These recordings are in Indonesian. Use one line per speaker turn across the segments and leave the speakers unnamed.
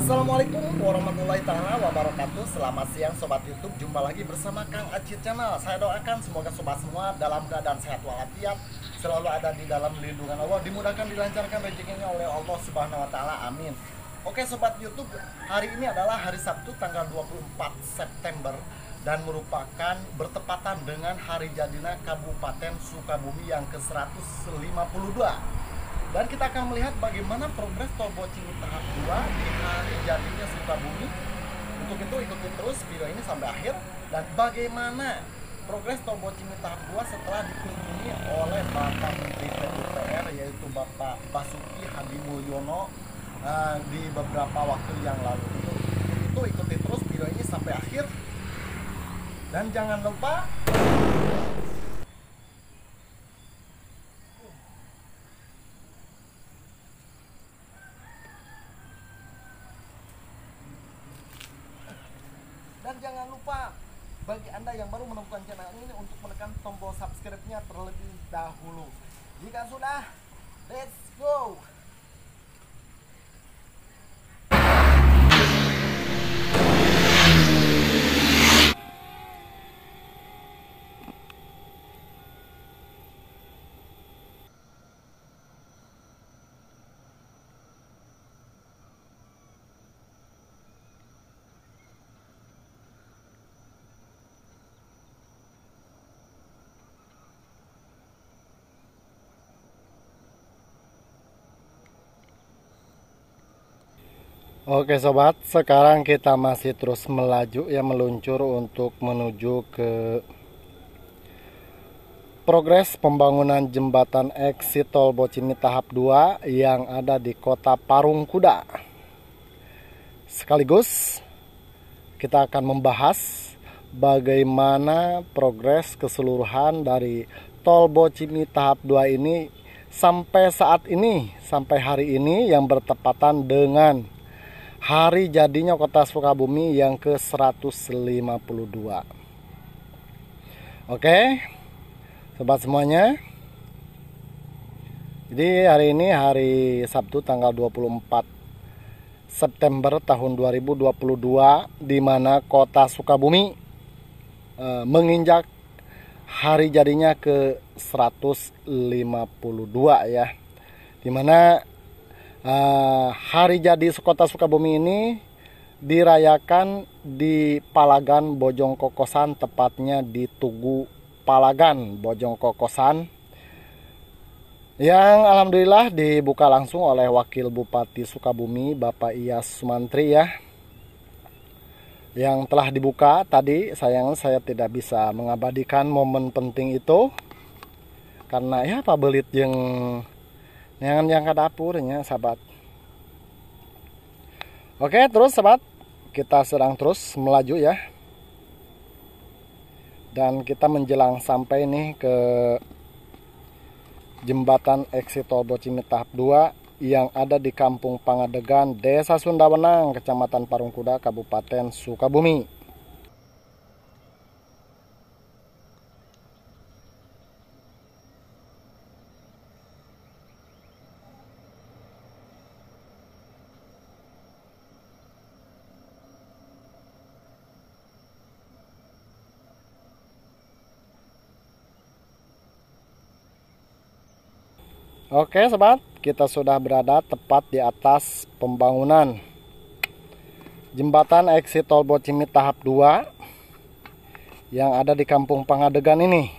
Assalamualaikum warahmatullahi taala wabarakatuh. Selamat siang sobat YouTube. Jumpa lagi bersama Kang Acit Channel. Saya doakan semoga sobat semua dalam keadaan sehat walafiat, selalu ada di dalam lindungan Allah, dimudahkan dilancarkan rezekinya oleh Allah Subhanahu wa taala. Amin. Oke sobat YouTube, hari ini adalah hari Sabtu tanggal 24 September dan merupakan bertepatan dengan hari jadinya Kabupaten Sukabumi yang ke-152. Dan kita akan melihat bagaimana progres tol Bocimi tahap 2 di hari jadinya Sukabumi. Untuk itu ikuti terus video ini sampai akhir dan bagaimana progres tol Bocimi tahap 2 setelah dikunjungi oleh Bapak Menteri PUPR yaitu Bapak Basuki Hadi Mulyono eh, di beberapa waktu yang lalu. Itu ikuti terus video ini sampai akhir dan jangan lupa dan jangan lupa bagi anda yang baru menemukan channel ini untuk menekan tombol subscribe-nya terlebih dahulu jika sudah let's go Oke sobat, sekarang kita masih terus melaju ya meluncur untuk menuju ke progres pembangunan jembatan exit tol Bocimi tahap 2 yang ada di kota Parung Kuda. Sekaligus kita akan membahas bagaimana progres keseluruhan dari tol Bocimi tahap 2 ini sampai saat ini, sampai hari ini yang bertepatan dengan hari jadinya kota Sukabumi yang ke-152. Oke, sobat semuanya. Jadi hari ini hari Sabtu tanggal 24 September tahun 2022 di mana kota Sukabumi e, menginjak hari jadinya ke 152 ya. Dimana Ah, hari jadi Kota Sukabumi ini dirayakan di Palagan Bojong Kokosan tepatnya di Tugu Palagan Bojong Kokosan yang alhamdulillah dibuka langsung oleh Wakil Bupati Sukabumi Bapak Iyas Sumantri ya yang telah dibuka tadi sayang saya tidak bisa mengabadikan momen penting itu karena ya Pak Belit yang Jangan yang ke dapurnya, sahabat. Oke, terus sahabat, kita sedang terus melaju ya. Dan kita menjelang sampai nih ke jembatan exit tol Bocimi tahap 2 yang ada di Kampung Pangadegan, Desa Sundawenang, Kecamatan Parungkuda, Kabupaten Sukabumi. Oke sobat, kita sudah berada tepat di atas pembangunan jembatan exit tol Bocimi tahap 2 yang ada di Kampung Pangadegan ini.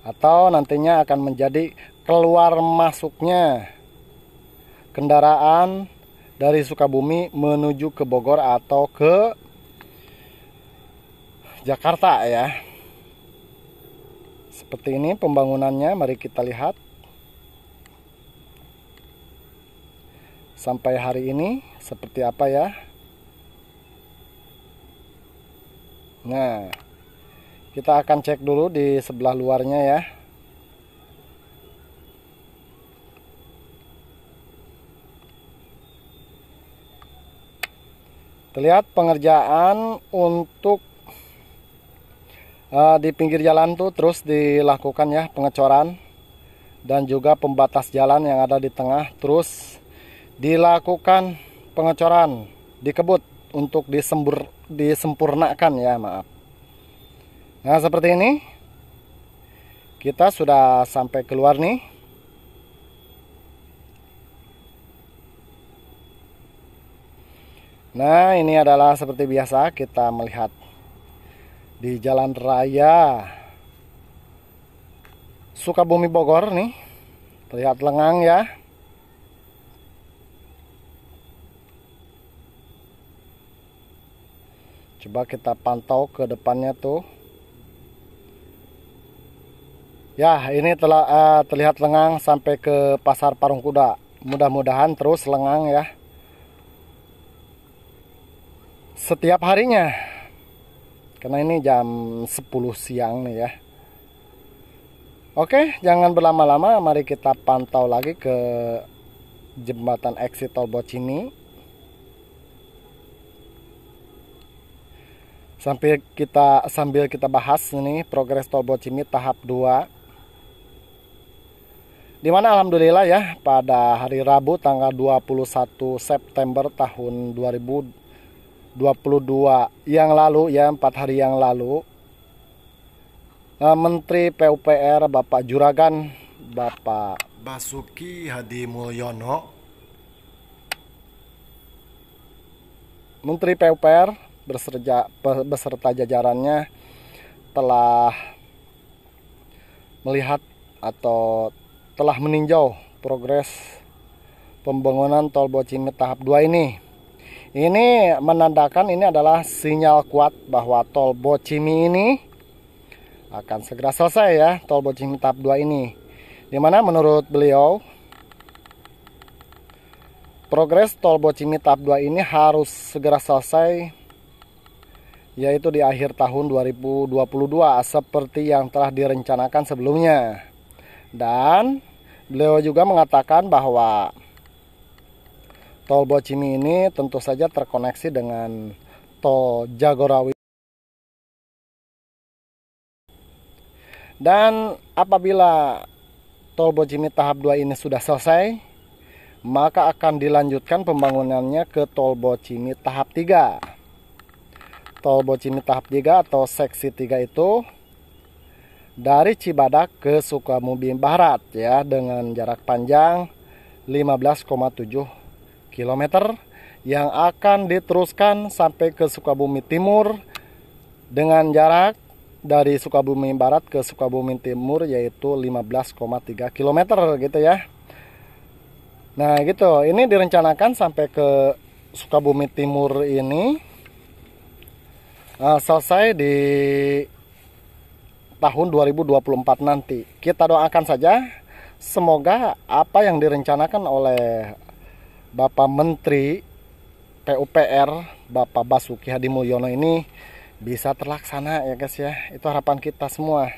Atau nantinya akan menjadi keluar masuknya kendaraan dari Sukabumi menuju ke Bogor atau ke Jakarta ya. Seperti ini pembangunannya, mari kita lihat. Sampai hari ini seperti apa ya? Nah, kita akan cek dulu di sebelah luarnya ya. Terlihat pengerjaan untuk uh, di pinggir jalan tuh terus dilakukan ya pengecoran dan juga pembatas jalan yang ada di tengah terus dilakukan pengecoran dikebut untuk disembur disempurnakan ya maaf nah seperti ini kita sudah sampai keluar nih nah ini adalah seperti biasa kita melihat di Jalan Raya Sukabumi Bogor nih. Terlihat lengang ya. Coba kita pantau ke depannya tuh. Ya, ini telah uh, terlihat lengang sampai ke Pasar Parung Kuda. Mudah-mudahan terus lengang ya. Setiap harinya karena ini jam 10 siang nih ya Oke jangan berlama-lama mari kita pantau lagi ke jembatan exit tol Bocini Sampai kita sambil kita bahas nih progres tol Bocini tahap 2 dimana alhamdulillah ya pada hari Rabu tanggal 21 September tahun 2020 22 yang lalu ya empat hari yang lalu eh, Menteri PUPR Bapak Juragan Bapak Basuki Hadi Mulyono Menteri PUPR berserja, beserta jajarannya telah melihat atau telah meninjau progres pembangunan tol Bocimi tahap 2 ini ini menandakan ini adalah sinyal kuat bahwa tol Bocimi ini akan segera selesai ya, tol Bocimi tahap 2 ini. Dimana menurut beliau, progres tol Bocimi tahap 2 ini harus segera selesai yaitu di akhir tahun 2022 seperti yang telah direncanakan sebelumnya. Dan beliau juga mengatakan bahwa Tol Bocimi ini tentu saja terkoneksi dengan tol Jagorawi. Dan apabila tol Bocimi tahap 2 ini sudah selesai, maka akan dilanjutkan pembangunannya ke tol Bocimi tahap 3. Tol Bocimi tahap 3 atau seksi 3 itu dari Cibadak ke Sukabumi Barat ya dengan jarak panjang 15,7 km yang akan diteruskan sampai ke Sukabumi Timur dengan jarak dari Sukabumi Barat ke Sukabumi Timur yaitu 15,3 km gitu ya. Nah, gitu. Ini direncanakan sampai ke Sukabumi Timur ini uh, selesai di tahun 2024 nanti. Kita doakan saja semoga apa yang direncanakan oleh Bapak Menteri PUPR Bapak Basuki Hadi Mulyono ini bisa terlaksana ya guys ya. Itu harapan kita semua.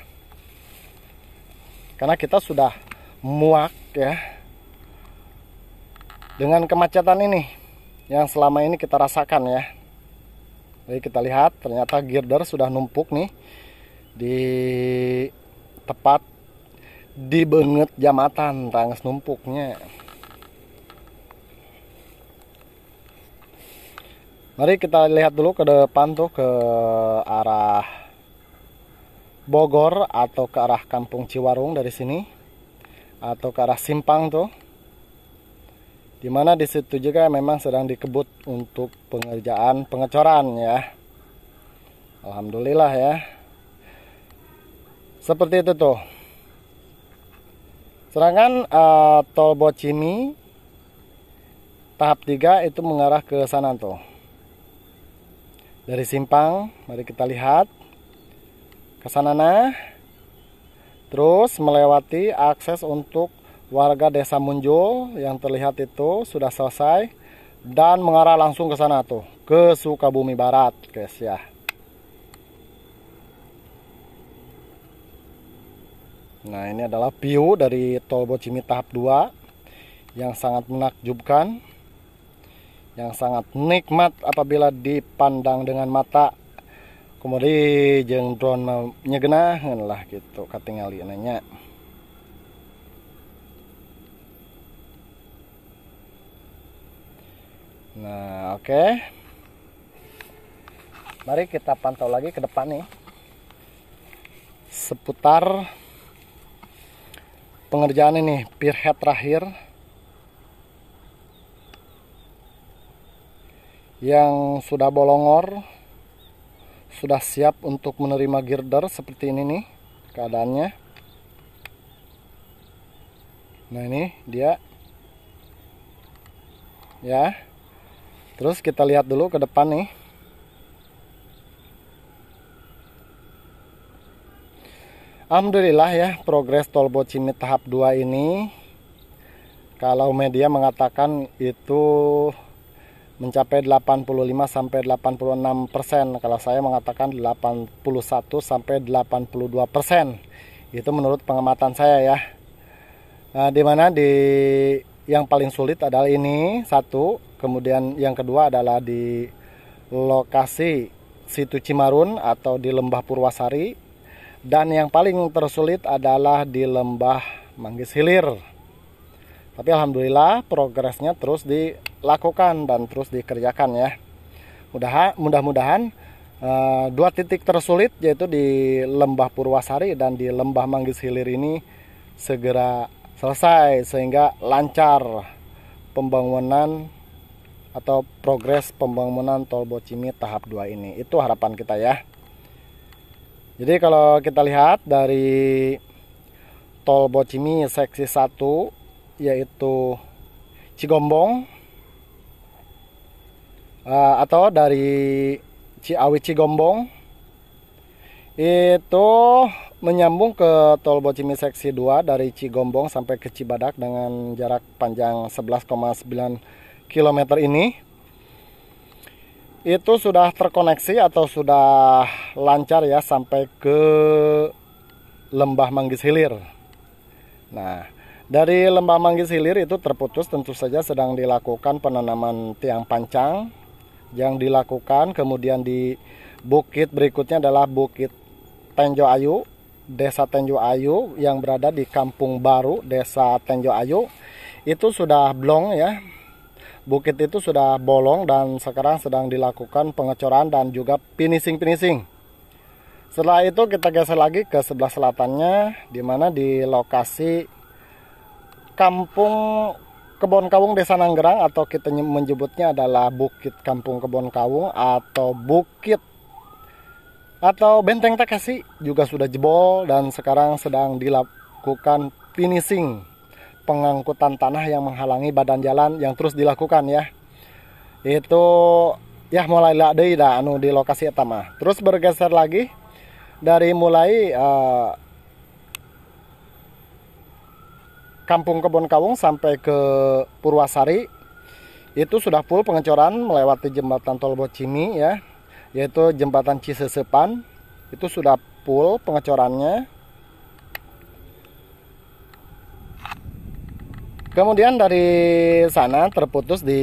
Karena kita sudah muak ya dengan kemacetan ini yang selama ini kita rasakan ya. Jadi kita lihat ternyata girder sudah numpuk nih di tepat di benget jamatan tangis numpuknya. Mari kita lihat dulu ke depan tuh ke arah Bogor atau ke arah Kampung Ciwarung dari sini atau ke arah Simpang tuh. Dimana di situ juga memang sedang dikebut untuk pengerjaan pengecoran ya. Alhamdulillah ya. Seperti itu tuh. Serangan uh, tol Bocimi tahap 3 itu mengarah ke sana tuh dari simpang mari kita lihat ke sana nah. terus melewati akses untuk warga desa Munjul yang terlihat itu sudah selesai dan mengarah langsung ke sana tuh ke Sukabumi Barat guys ya nah ini adalah view dari tol Cimi tahap 2 yang sangat menakjubkan yang sangat nikmat apabila dipandang dengan mata kemudian jeng drone nyegenah lah gitu katingali iya nanya nah oke okay. mari kita pantau lagi ke depan nih seputar pengerjaan ini pirhead terakhir yang sudah bolongor sudah siap untuk menerima girder seperti ini nih keadaannya nah ini dia ya terus kita lihat dulu ke depan nih Alhamdulillah ya progres tol Bocimi tahap 2 ini kalau media mengatakan itu mencapai 85 sampai 86 persen. Kalau saya mengatakan 81 sampai 82 persen, itu menurut pengamatan saya ya. Nah, di mana di yang paling sulit adalah ini satu, kemudian yang kedua adalah di lokasi situ Cimarun atau di lembah Purwasari, dan yang paling tersulit adalah di lembah Manggis Hilir. Tapi alhamdulillah progresnya terus dilakukan dan terus dikerjakan ya. Mudah mudah-mudahan eh, dua titik tersulit yaitu di Lembah Purwasari dan di Lembah Manggis Hilir ini segera selesai sehingga lancar pembangunan atau progres pembangunan tol Bocimi tahap 2 ini. Itu harapan kita ya. Jadi kalau kita lihat dari tol Bocimi seksi 1 yaitu Cigombong eh, atau dari Ciawi Cigombong itu menyambung ke tol Bocimi seksi 2 dari Cigombong sampai ke Cibadak dengan jarak panjang 11,9 km ini itu sudah terkoneksi atau sudah lancar ya sampai ke Lembah Manggis Hilir. Nah, dari Lembah Manggis Hilir itu terputus tentu saja sedang dilakukan penanaman tiang pancang yang dilakukan kemudian di bukit berikutnya adalah Bukit Tenjo Ayu, Desa Tenjo Ayu yang berada di Kampung Baru, Desa Tenjo Ayu itu sudah blong ya. Bukit itu sudah bolong dan sekarang sedang dilakukan pengecoran dan juga finishing-finishing. Setelah itu kita geser lagi ke sebelah selatannya di mana di lokasi Kampung Kebon Kawung Desa Nanggerang atau kita menyebutnya adalah Bukit Kampung Kebon Kawung atau Bukit atau Benteng Takasi juga sudah jebol dan sekarang sedang dilakukan finishing pengangkutan tanah yang menghalangi badan jalan yang terus dilakukan ya. Itu ya mulai lah deh dah anu di lokasi utama Terus bergeser lagi dari mulai uh, Kampung Kebon Kawung sampai ke Purwasari itu sudah full pengecoran melewati jembatan tol Bocimi ya yaitu jembatan Cisesepan itu sudah full pengecorannya kemudian dari sana terputus di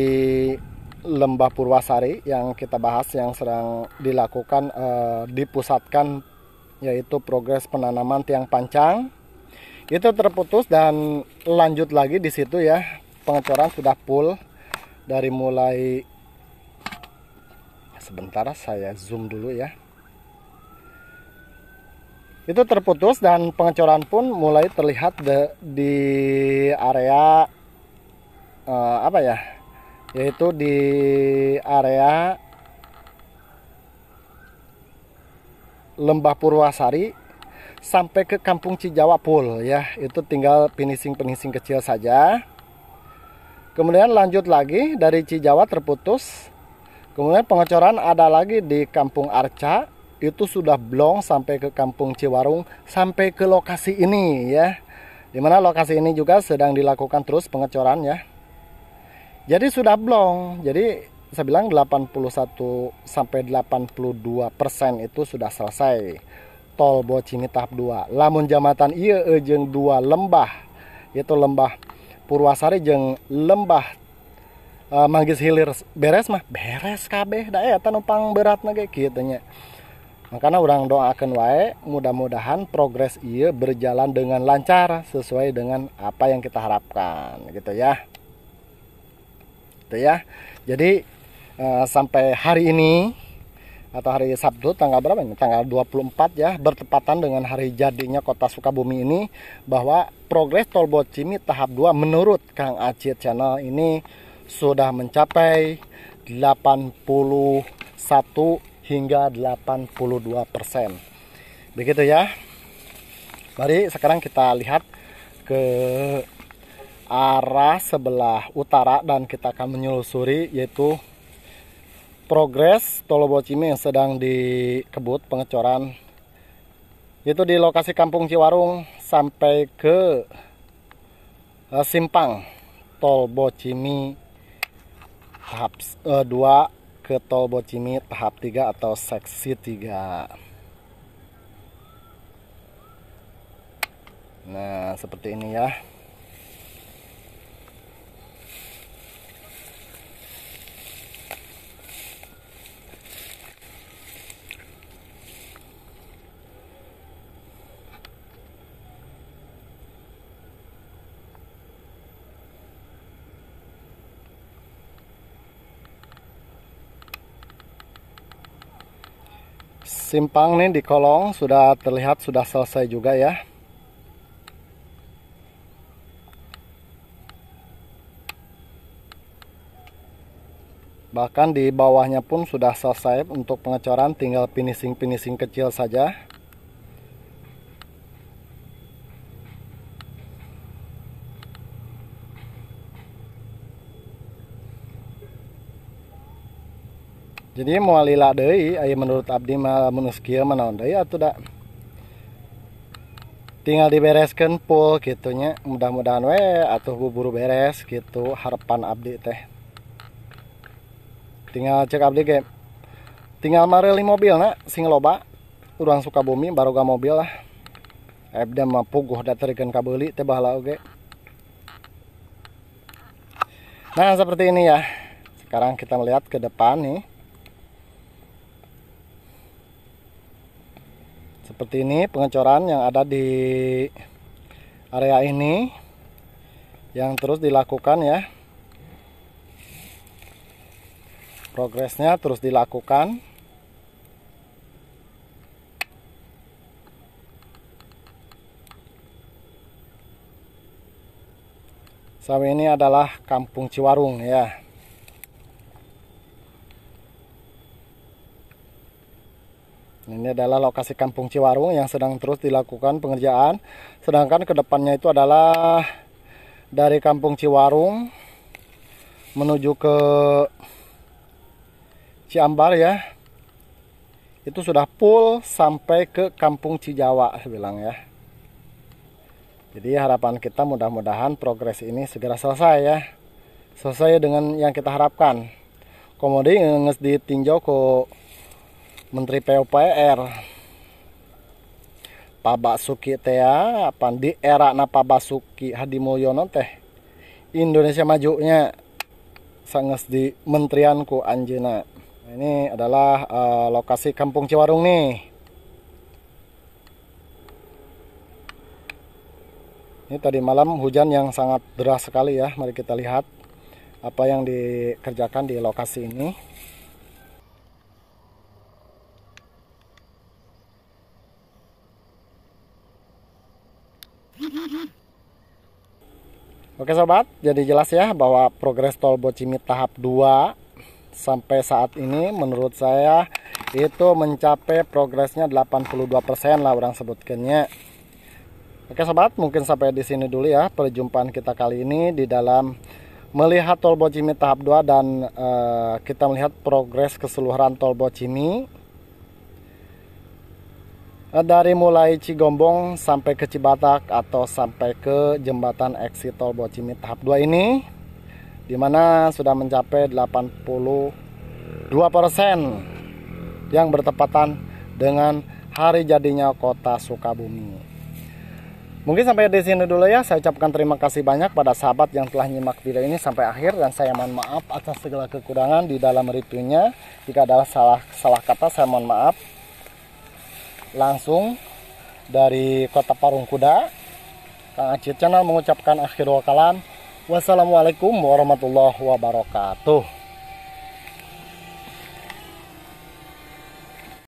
Lembah Purwasari yang kita bahas yang sedang dilakukan eh, dipusatkan yaitu progres penanaman tiang pancang itu terputus dan lanjut lagi di situ ya pengecoran sudah full dari mulai sebentar saya zoom dulu ya itu terputus dan pengecoran pun mulai terlihat de, di area uh, apa ya yaitu di area Lembah Purwasari sampai ke Kampung Cijawa ya. Itu tinggal finishing-finishing kecil saja. Kemudian lanjut lagi dari Cijawa terputus. Kemudian pengecoran ada lagi di Kampung Arca. Itu sudah blong sampai ke Kampung Ciwarung sampai ke lokasi ini ya. Dimana lokasi ini juga sedang dilakukan terus pengecoran ya. Jadi sudah blong. Jadi saya bilang 81 sampai 82 persen itu sudah selesai tol Bocingi tahap 2 lamun Jamatan iya, ejeng dua lembah yaitu lembah Purwasari jeng lembah uh, Manggis Hilir beres mah beres kabeh dah eta numpang berat ge kitu nya makanya orang doakan wae mudah-mudahan progres iya berjalan dengan lancar sesuai dengan apa yang kita harapkan gitu ya gitu ya jadi uh, sampai hari ini atau hari Sabtu tanggal berapa ini? Tanggal 24 ya, bertepatan dengan hari jadinya Kota Sukabumi ini bahwa progres Tol Bocimi tahap 2 menurut Kang Acit Channel ini sudah mencapai 81 hingga 82 persen. Begitu ya. Mari sekarang kita lihat ke arah sebelah utara dan kita akan menyelusuri yaitu progres Bocimi yang sedang dikebut pengecoran itu di lokasi Kampung Ciwarung sampai ke eh, simpang Tol Bocimi tahap 2 eh, ke Tol Bocimi tahap 3 atau seksi 3 nah seperti ini ya simpang nih di kolong sudah terlihat sudah selesai juga ya bahkan di bawahnya pun sudah selesai untuk pengecoran tinggal finishing-finishing kecil saja jadi mau lila deh ayah menurut abdi mah lamun kieu mah naon deui tinggal dibereskan pul gitunya mudah-mudahan we atau buburu beres gitu harapan abdi teh tinggal cek abdi game tinggal mareli mobil nak sing loba urang baru gak mobil lah Abdi mah puguh daterikan kabeli teh bahala oke Okay. Nah seperti ini ya. Sekarang kita melihat ke depan nih. seperti ini pengecoran yang ada di area ini yang terus dilakukan ya progresnya terus dilakukan Sampai ini adalah kampung Ciwarung ya Ini adalah lokasi kampung Ciwarung yang sedang terus dilakukan pengerjaan. Sedangkan kedepannya itu adalah dari kampung Ciwarung menuju ke Ciambar ya. Itu sudah full sampai ke kampung Cijawa saya bilang ya. Jadi harapan kita mudah-mudahan progres ini segera selesai ya. Selesai dengan yang kita harapkan. Komodi nges ditinjau ke Menteri PUPR Pak Basuki teh apa ya, di era na Pak Basuki Hadi Mulyono teh Indonesia majunya sangat di menterianku Anjena ini adalah uh, lokasi Kampung Ciwarung nih ini tadi malam hujan yang sangat deras sekali ya mari kita lihat apa yang dikerjakan di lokasi ini Oke sobat, jadi jelas ya bahwa progres tol Bocimi tahap 2 sampai saat ini menurut saya itu mencapai progresnya 82% lah orang sebutkannya. Oke sobat, mungkin sampai di sini dulu ya perjumpaan kita kali ini di dalam melihat tol Bocimi tahap 2 dan uh, kita melihat progres keseluruhan tol Bocimi dari mulai Cigombong sampai ke Cibatak atau sampai ke jembatan exit tol Bocimi tahap 2 ini dimana sudah mencapai 82% yang bertepatan dengan hari jadinya kota Sukabumi. Mungkin sampai di sini dulu ya. Saya ucapkan terima kasih banyak pada sahabat yang telah nyimak video ini sampai akhir dan saya mohon maaf atas segala kekurangan di dalam reviewnya. Jika ada salah salah kata saya mohon maaf langsung dari Kota Parung Kuda. Kang Aceh Channel mengucapkan akhir kalam. Wassalamualaikum warahmatullahi wabarakatuh.